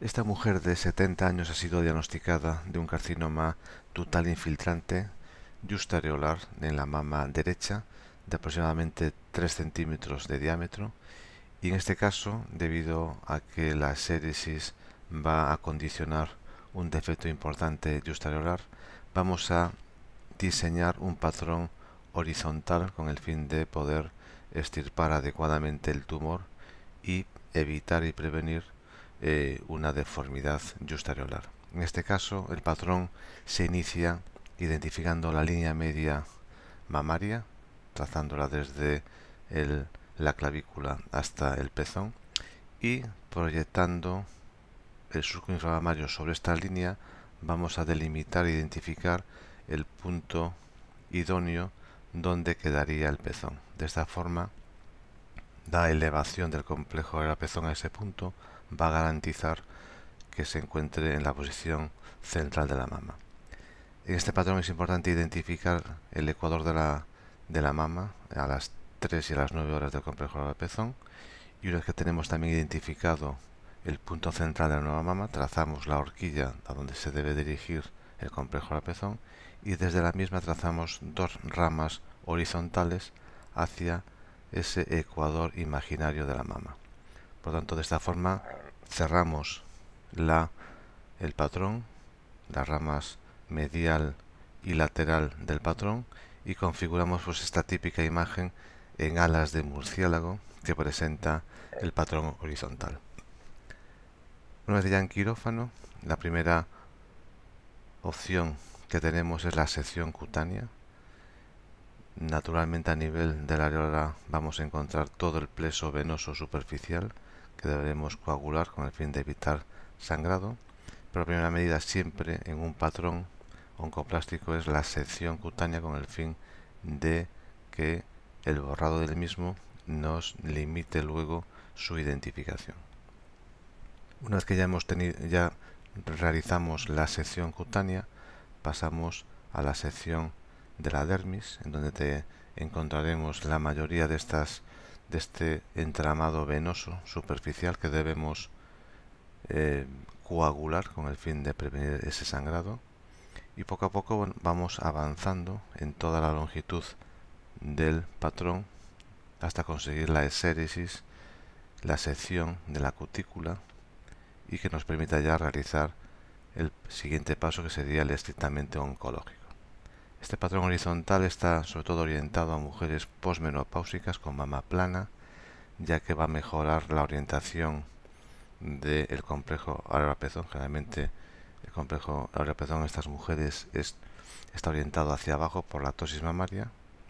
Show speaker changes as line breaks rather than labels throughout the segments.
Esta mujer de 70 años ha sido diagnosticada de un carcinoma total infiltrante justareolar en la mama derecha de aproximadamente 3 centímetros de diámetro y en este caso debido a que la séresis va a condicionar un defecto importante justareolar vamos a diseñar un patrón horizontal con el fin de poder estirpar adecuadamente el tumor y evitar y prevenir eh, una deformidad justariolar. En este caso, el patrón se inicia identificando la línea media mamaria, trazándola desde la clavícula hasta el pezón y proyectando el surco inframamario sobre esta línea vamos a delimitar e identificar el punto idóneo donde quedaría el pezón. De esta forma, la elevación del complejo la pezón a ese punto va a garantizar que se encuentre en la posición central de la mama. En este patrón es importante identificar el ecuador de la, de la mama a las 3 y a las 9 horas del complejo de pezón y una vez que tenemos también identificado el punto central de la nueva mama, trazamos la horquilla a donde se debe dirigir el complejo de pezón y desde la misma trazamos dos ramas horizontales hacia ese ecuador imaginario de la mama por tanto de esta forma cerramos el patrón las ramas medial y lateral del patrón y configuramos pues esta típica imagen en alas de murciélago que presenta el patrón horizontal. Una vez ya en quirófano, la primera opción que tenemos es la sección cutánea. Naturalmente a nivel de la areola vamos a encontrar todo el pleso venoso superficial que deberemos coagular con el fin de evitar sangrado, pero la primera medida siempre en un patrón oncoplástico es la sección cutánea con el fin de que el borrado del mismo nos limite luego su identificación. Una vez que ya hemos tenido ya realizamos la sección cutánea, pasamos a la sección de la dermis, en donde te encontraremos la mayoría de estas este entramado venoso superficial que debemos eh, coagular con el fin de prevenir ese sangrado y poco a poco vamos avanzando en toda la longitud del patrón hasta conseguir la esérisis, la sección de la cutícula y que nos permita ya realizar el siguiente paso que sería el estrictamente oncológico. Este patrón horizontal está sobre todo orientado a mujeres posmenopáusicas con mama plana, ya que va a mejorar la orientación del complejo pezón Generalmente el complejo pezón en estas mujeres está orientado hacia abajo por la tosis mamaria.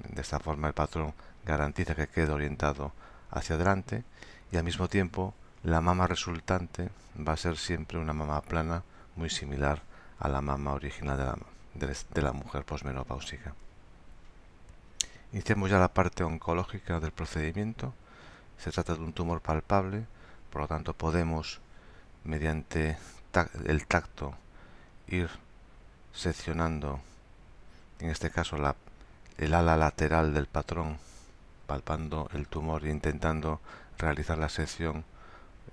De esta forma el patrón garantiza que quede orientado hacia adelante y al mismo tiempo la mama resultante va a ser siempre una mama plana muy similar a la mama original de la mama de la mujer posmenopáusica. Iniciamos ya la parte oncológica del procedimiento. Se trata de un tumor palpable, por lo tanto podemos, mediante el tacto, ir seccionando, en este caso, el ala lateral del patrón, palpando el tumor e intentando realizar la sección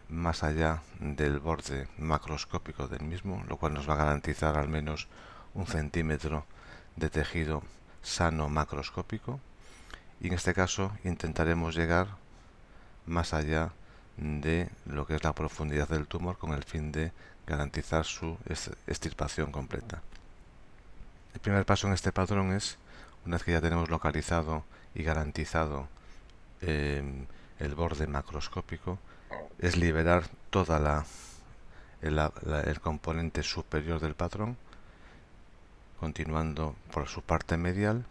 más allá del borde macroscópico del mismo, lo cual nos va a garantizar al menos un centímetro de tejido sano macroscópico y en este caso intentaremos llegar más allá de lo que es la profundidad del tumor con el fin de garantizar su extirpación completa. El primer paso en este patrón es, una vez que ya tenemos localizado y garantizado em, el borde macroscópico, es liberar toda la, el componente superior del patrón continuando por su parte medial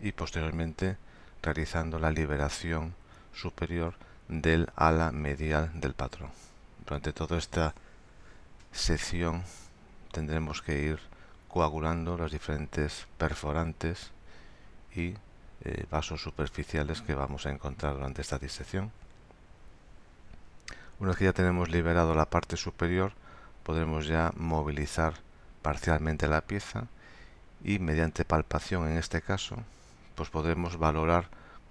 y posteriormente realizando la liberación superior del ala medial del patrón. Durante toda esta sección tendremos que ir coagulando los diferentes perforantes y eh, vasos superficiales que vamos a encontrar durante esta disección. Una vez que ya tenemos liberado la parte superior, podremos ya movilizar parcialmente la pieza y mediante palpación en este caso pues podemos valorar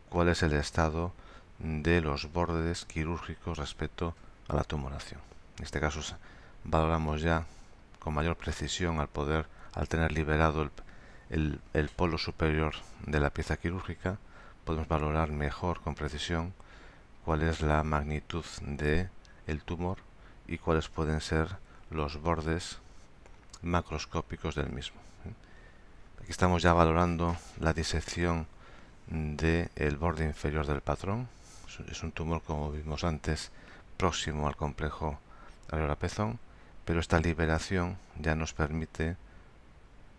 cuál es el estado de los bordes quirúrgicos respecto a la tumoración. En este caso valoramos ya con mayor precisión al poder, al tener liberado el, el polo superior de la pieza quirúrgica, podemos valorar mejor con precisión cuál es la magnitud de el tumor y cuáles pueden ser los bordes macroscópicos del mismo. Aquí estamos ya valorando la disección del borde inferior del patrón. Es un tumor, como vimos antes, próximo al complejo pezón, pero esta liberación ya nos permite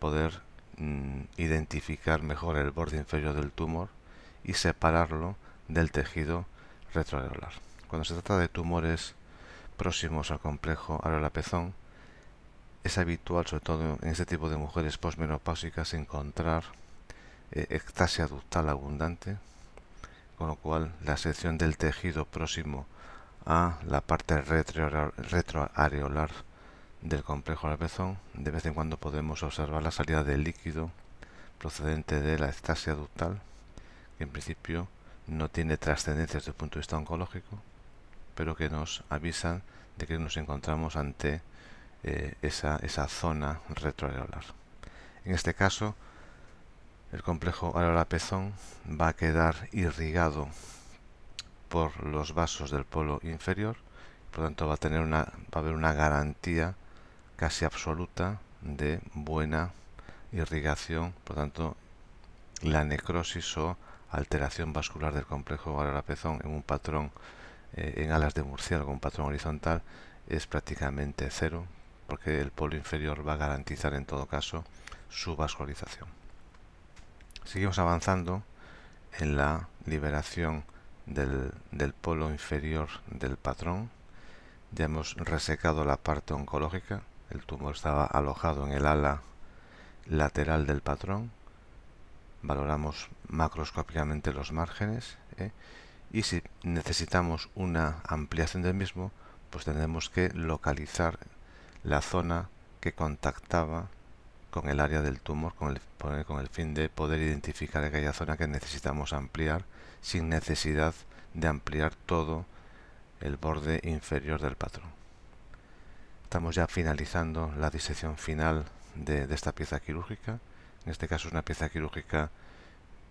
poder mm, identificar mejor el borde inferior del tumor y separarlo del tejido retroareolar. Cuando se trata de tumores próximos al complejo areola-pezón, es habitual, sobre todo en este tipo de mujeres posmenopáusicas, encontrar eh, ectasia ductal abundante, con lo cual la sección del tejido próximo a la parte retroareolar del complejo pezón, De vez en cuando podemos observar la salida del líquido procedente de la ectasia ductal, que en principio no tiene trascendencia desde el punto de vista oncológico, pero que nos avisan de que nos encontramos ante eh, esa, zona retroareolar. En este caso, el complejo areolar pezón va a quedar irrigado por los vasos del polo inferior, por lo tanto va a, tener una, va a haber una garantía casi absoluta de buena irrigación, por lo tanto la necrosis o alteración vascular del complejo areolar pezón en un patrón eh, en alas de murciélago, un patrón horizontal, es prácticamente cero, porque el polo inferior va a garantizar en todo caso su vascularización. Seguimos avanzando en la liberación del, polo inferior del patrón. Ya hemos resecado la parte oncológica, el tumor estaba alojado en el ala lateral del patrón. Valoramos macroscópicamente los márgenes ¿eh? y si necesitamos una ampliación del mismo, pues tendremos que localizar la zona que contactaba con el área del tumor con el, fin de poder identificar aquella zona que necesitamos ampliar sin necesidad de ampliar todo el borde inferior del patrón. Estamos ya finalizando la disección final de, de esta pieza quirúrgica. En este caso es una pieza quirúrgica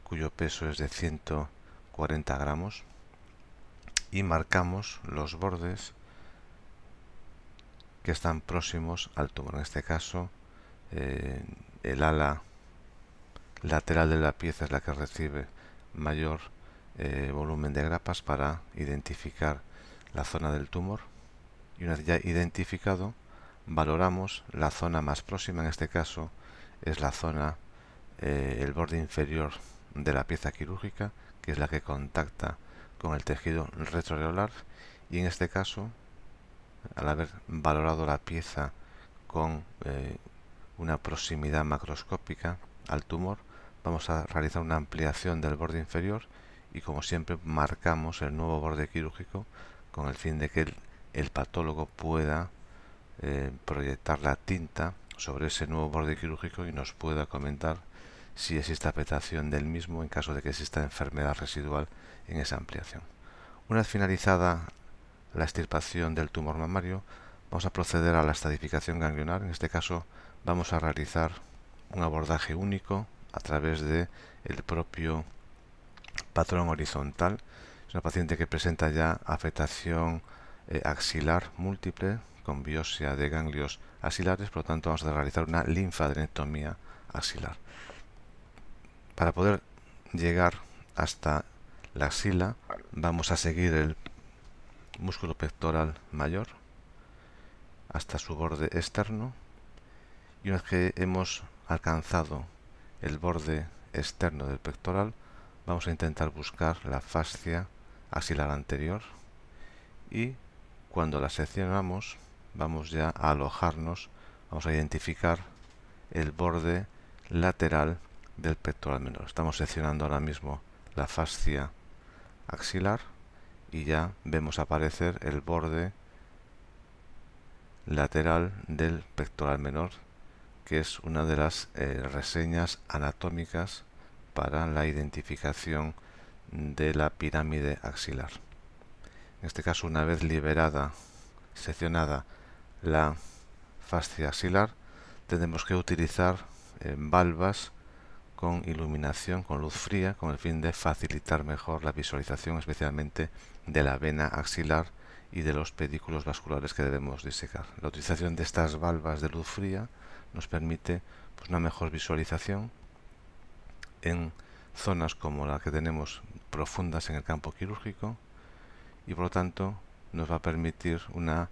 cuyo peso es de 140 gramos y marcamos los bordes que están próximos al tumor. En este caso, eh, el ala lateral de la pieza es la que recibe mayor eh, volumen de grapas para identificar la zona del tumor. Y una vez ya identificado, valoramos la zona más próxima, en este caso es la zona, eh, el borde inferior de la pieza quirúrgica, que es la que contacta con el tejido retroreolar. y en este caso al haber valorado la pieza con eh, una proximidad macroscópica al tumor, vamos a realizar una ampliación del borde inferior y como siempre marcamos el nuevo borde quirúrgico con el fin de que el, patólogo pueda eh, proyectar la tinta sobre ese nuevo borde quirúrgico y nos pueda comentar si existe apetación del mismo en caso de que exista enfermedad residual en esa ampliación. Una vez finalizada la extirpación del tumor mamario, vamos a proceder a la estadificación ganglionar. En este caso vamos a realizar un abordaje único a través de el propio patrón horizontal. Es una paciente que presenta ya afectación eh, axilar múltiple con biosia de ganglios axilares, por lo tanto vamos a realizar una linfadenectomía axilar. Para poder llegar hasta la axila vamos a seguir el músculo pectoral mayor hasta su borde externo y una vez que hemos alcanzado el borde externo del pectoral vamos a intentar buscar la fascia axilar anterior y cuando la seccionamos vamos ya a alojarnos vamos a identificar el borde lateral del pectoral menor estamos seccionando ahora mismo la fascia axilar y ya vemos aparecer el borde lateral del pectoral menor que es una de las eh, reseñas anatómicas para la identificación de la pirámide axilar. En este caso, una vez liberada, seccionada la fascia axilar, tenemos que utilizar eh, valvas con iluminación, con luz fría, con el fin de facilitar mejor la visualización especialmente de la vena axilar y de los pedículos vasculares que debemos disecar. La utilización de estas valvas de luz fría nos permite pues, una mejor visualización en zonas como la que tenemos profundas en el campo quirúrgico y por lo tanto nos va a permitir una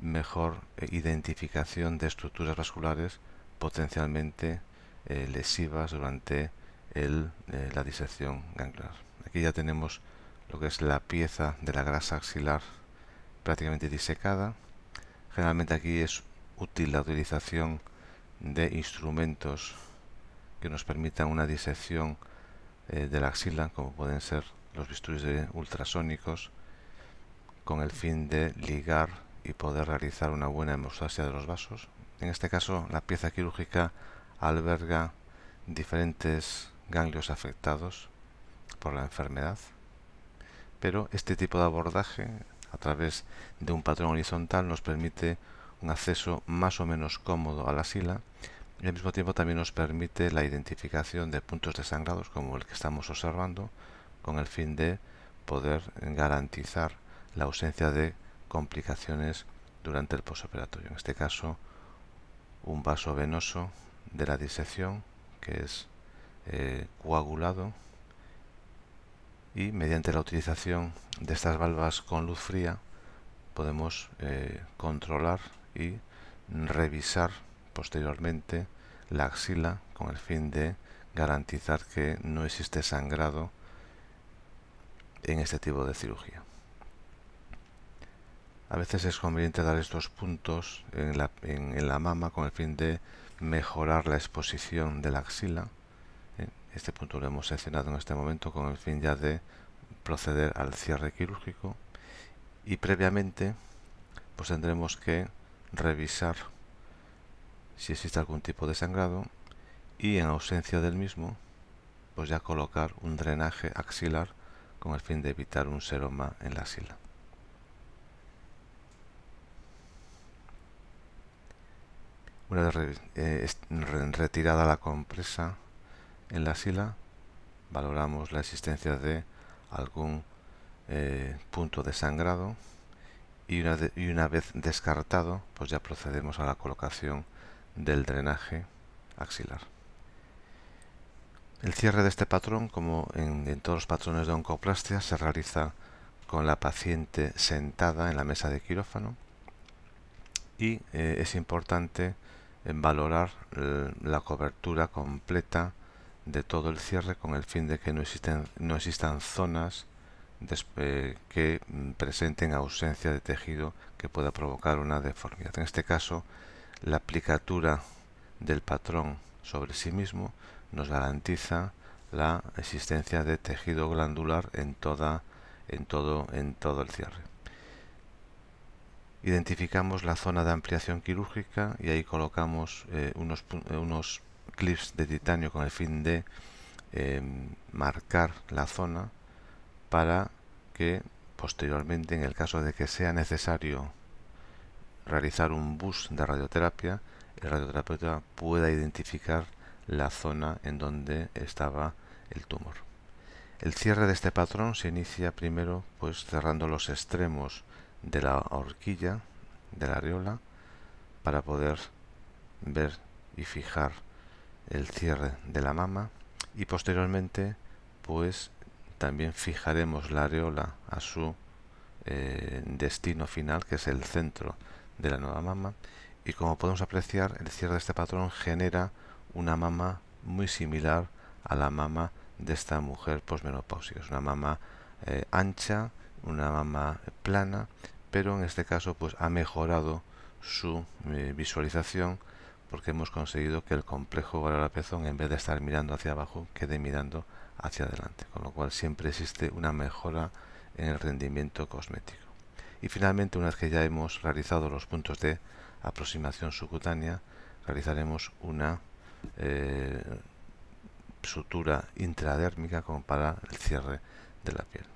mejor eh, identificación de estructuras vasculares potencialmente eh, lesivas durante eh, la disección gangliar. Aquí ya tenemos lo que es la pieza de la grasa axilar prácticamente disecada. Generalmente aquí es útil la utilización de instrumentos que nos permitan una disección eh, de la axila, como pueden ser los bisturíes ultrasónicos, con el fin de ligar y poder realizar una buena hemostasia de los vasos. En este caso, la pieza quirúrgica alberga diferentes ganglios afectados por la enfermedad. Pero este tipo de abordaje, a través de un patrón horizontal, nos permite un acceso más o menos cómodo a la sila y al mismo tiempo también nos permite la identificación de puntos desangrados como el que estamos observando con el fin de poder garantizar la ausencia de complicaciones durante el posoperatorio. En este caso, un vaso venoso de la disección, que es eh, coagulado, y mediante la utilización de estas valvas con luz fría podemos eh, controlar y revisar posteriormente la axila con el fin de garantizar que no existe sangrado en este tipo de cirugía. A veces es conveniente dar estos puntos en la mama con el fin de mejorar la exposición de la axila. ¿eh? Este punto lo hemos seleccionado en este momento con el fin ya de proceder al cierre quirúrgico y previamente pues tendremos que revisar si existe algún tipo de sangrado y en ausencia del mismo pues ya colocar un drenaje axilar con el fin de evitar un seroma en la axila. Una vez eh, retirada la compresa en la sila, valoramos la existencia de algún eh, punto de sangrado y una, y una vez descartado, pues ya procedemos a la colocación del drenaje axilar. El cierre de este patrón, como en, todos los patrones de oncoplastia, se realiza con la paciente sentada en la mesa de quirófano y eh, es importante en valorar eh, la cobertura completa de todo el cierre con el fin de que no, existen, no existan zonas eh, que mm, presenten ausencia de tejido que pueda provocar una deformidad. En este caso, la aplicatura del patrón sobre sí mismo nos garantiza la existencia de tejido glandular en, toda, en, todo, en todo el cierre identificamos la zona de ampliación quirúrgica y ahí colocamos eh, eh, unos, clips de titanio con el fin de em, marcar la zona para que posteriormente en el caso de que sea necesario realizar un bus de radioterapia el radioterapeuta pueda identificar la zona en donde estaba el tumor. El cierre de este patrón se inicia primero pues cerrando los extremos de la horquilla de la areola para poder ver y fijar el cierre de la mama y posteriormente pues también fijaremos la areola a su eh, destino final que es el centro de la nueva mama y como podemos apreciar el cierre de este patrón genera una mama muy similar a la mama de esta mujer posmenopausia es una mama eh, ancha una mama plana, pero en este caso pues ha mejorado su eh, visualización porque hemos conseguido que el complejo pezón en vez de estar mirando hacia abajo quede mirando hacia adelante, con lo cual siempre existe una mejora en el rendimiento cosmético. Y finalmente, una vez que ya hemos realizado los puntos de aproximación subcutánea, realizaremos una eh, sutura intradérmica como para el cierre de la piel.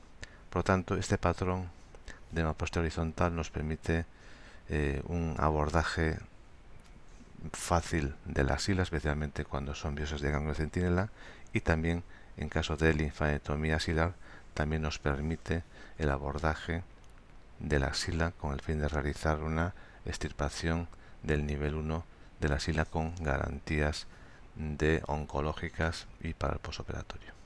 Por lo tanto, este patrón de una horizontal nos permite eh, un abordaje fácil de la axila, especialmente cuando son biosas de ganglio centinela y también en caso de linfanetomía axilar, también nos permite el abordaje de la axila con el fin de realizar una extirpación del nivel 1 de la axila con garantías de oncológicas y para el posoperatorio.